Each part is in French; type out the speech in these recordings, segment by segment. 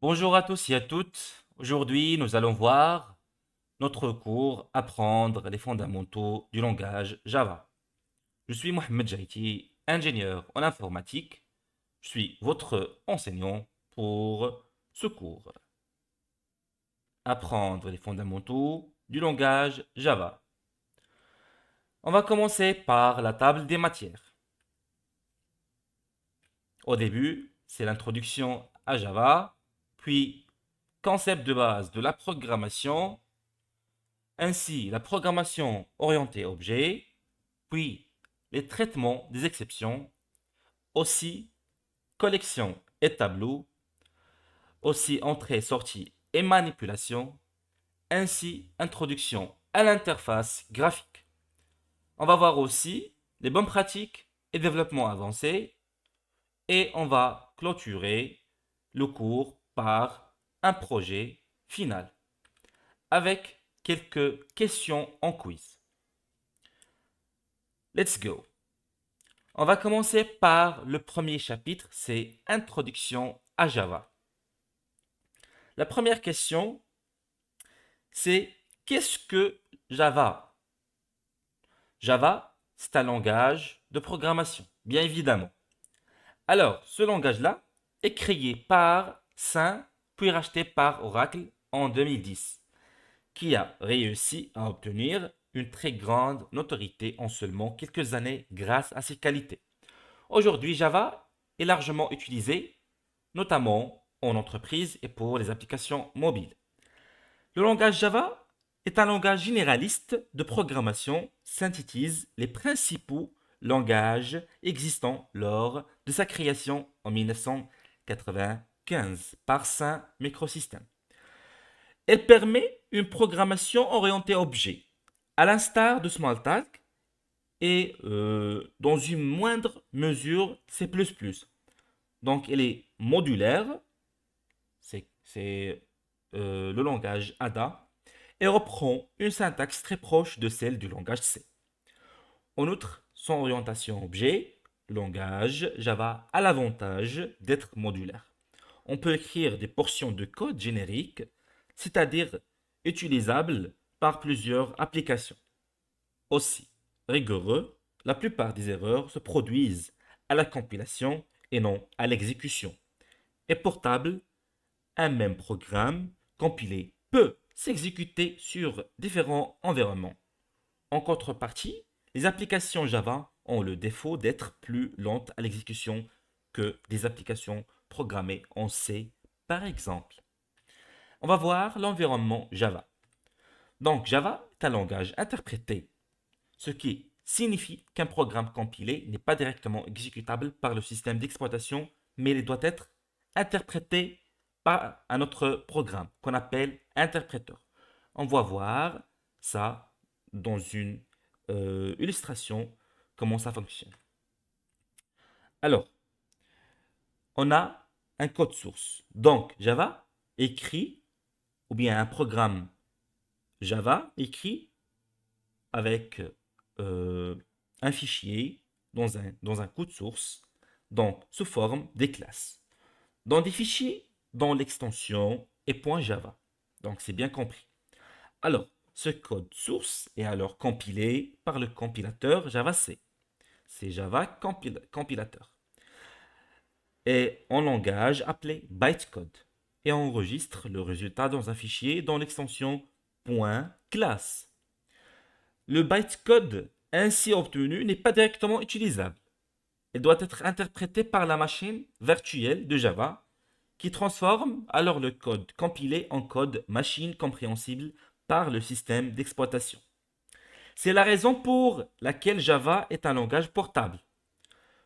Bonjour à tous et à toutes. Aujourd'hui, nous allons voir notre cours Apprendre les fondamentaux du langage Java. Je suis Mohamed Jaiti, ingénieur en informatique. Je suis votre enseignant pour ce cours. Apprendre les fondamentaux du langage Java. On va commencer par la table des matières. Au début, c'est l'introduction à Java puis, concept de base de la programmation. Ainsi, la programmation orientée objet, puis les traitements des exceptions, aussi collection et tableau, aussi entrée, sortie et manipulation, ainsi introduction à l'interface graphique. On va voir aussi les bonnes pratiques et développement avancés et on va clôturer le cours par un projet final avec quelques questions en quiz. Let's go. On va commencer par le premier chapitre, c'est Introduction à Java. La première question, c'est qu'est-ce que Java Java, c'est un langage de programmation, bien évidemment. Alors, ce langage-là est créé par Saint, puis racheté par Oracle en 2010, qui a réussi à obtenir une très grande notoriété en seulement quelques années grâce à ses qualités. Aujourd'hui, Java est largement utilisé, notamment en entreprise et pour les applications mobiles. Le langage Java est un langage généraliste de programmation, synthétise les principaux langages existants lors de sa création en 1980. 15 par 5 microsystèmes. Elle permet une programmation orientée objet, à l'instar de Smalltalk et euh, dans une moindre mesure C++. Donc elle est modulaire, c'est euh, le langage ADA, et reprend une syntaxe très proche de celle du langage C. En outre, son orientation objet, langage Java a l'avantage d'être modulaire on peut écrire des portions de code génériques, c'est-à-dire utilisables par plusieurs applications. Aussi rigoureux, la plupart des erreurs se produisent à la compilation et non à l'exécution. Et portable, un même programme compilé peut s'exécuter sur différents environnements. En contrepartie, les applications Java ont le défaut d'être plus lentes à l'exécution que des applications programmé, en C, par exemple. On va voir l'environnement Java. Donc Java est un langage interprété, ce qui signifie qu'un programme compilé n'est pas directement exécutable par le système d'exploitation, mais il doit être interprété par un autre programme qu'on appelle interpréteur. On va voir ça dans une euh, illustration, comment ça fonctionne. Alors, on a un code source. Donc, Java écrit, ou bien un programme Java écrit avec euh, un fichier dans un, dans un code source, donc sous forme des classes, dans des fichiers dont l'extension est .java. Donc, c'est bien compris. Alors, ce code source est alors compilé par le compilateur Java C. C'est Java compilateur est en langage appelé bytecode et enregistre le résultat dans un fichier dans l'extension .class. Le bytecode ainsi obtenu n'est pas directement utilisable. Il doit être interprété par la machine virtuelle de Java qui transforme alors le code compilé en code machine compréhensible par le système d'exploitation. C'est la raison pour laquelle Java est un langage portable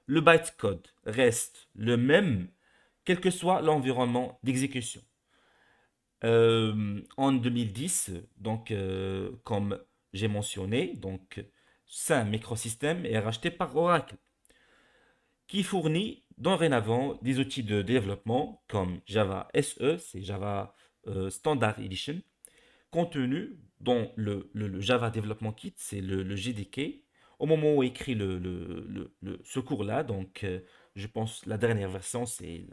le bytecode reste le même, quel que soit l'environnement d'exécution. Euh, en 2010, donc, euh, comme j'ai mentionné, donc, Saint Microsystem est racheté par Oracle, qui fournit dorénavant des outils de développement comme Java SE, c'est Java euh, Standard Edition, contenu dans le, Java Development Kit, c'est le, le, GDK, au moment où écrit le, le, ce cours-là, donc euh, je pense la dernière version, c'est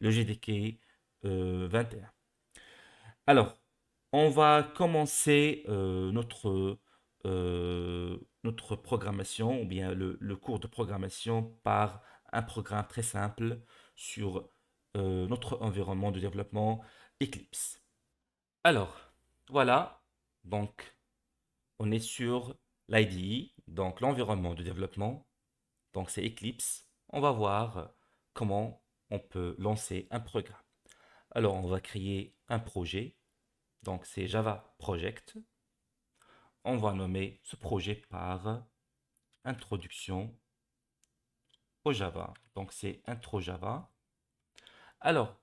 le GDK 21. Euh, Alors, on va commencer euh, notre, notre programmation, ou bien le, cours de programmation par un programme très simple sur notre environnement de développement Eclipse. Alors, voilà, donc on est sur l'IDE, donc l'environnement de développement. Donc c'est Eclipse. On va voir comment on peut lancer un programme. Alors on va créer un projet. Donc c'est Java Project. On va nommer ce projet par Introduction au Java. Donc c'est Intro Java. Alors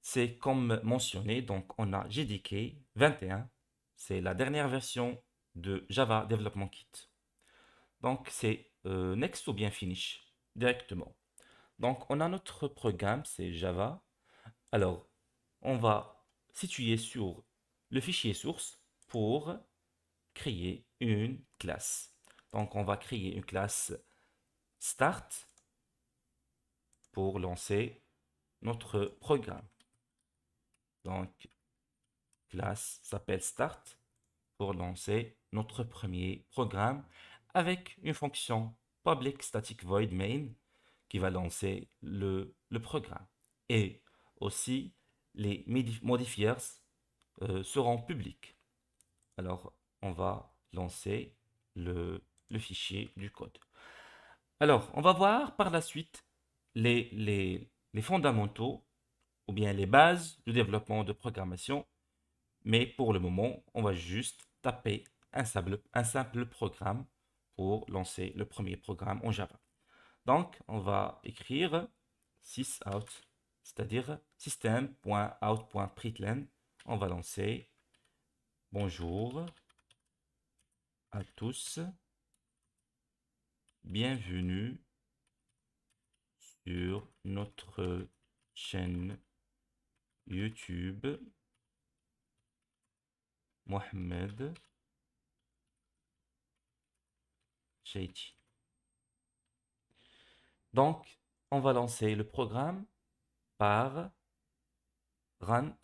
c'est comme mentionné, donc on a JDK 21. C'est la dernière version de Java Development Kit. Donc c'est euh, next ou bien finish directement. Donc on a notre programme, c'est Java. Alors on va situer sur le fichier source pour créer une classe. Donc on va créer une classe start pour lancer notre programme. Donc classe s'appelle start pour lancer notre premier programme avec une fonction public static void main qui va lancer le, programme. Et aussi, les modifiers euh, seront publics. Alors, on va lancer le, fichier du code. Alors, on va voir par la suite les, les, fondamentaux ou bien les bases du développement de programmation. Mais pour le moment, on va juste taper un simple, un simple programme pour lancer le premier programme en Java. Donc, on va écrire sysout, c'est-à-dire system.out.println. On va lancer bonjour à tous, bienvenue sur notre chaîne YouTube Mohamed Donc, on va lancer le programme par run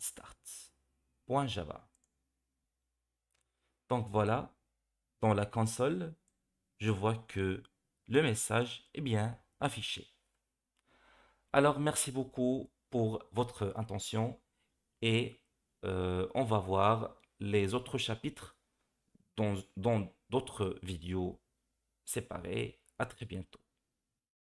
java Donc voilà, dans la console, je vois que le message est bien affiché. Alors merci beaucoup pour votre attention et euh, on va voir les autres chapitres dans d'autres vidéos c'est pareil, à très bientôt.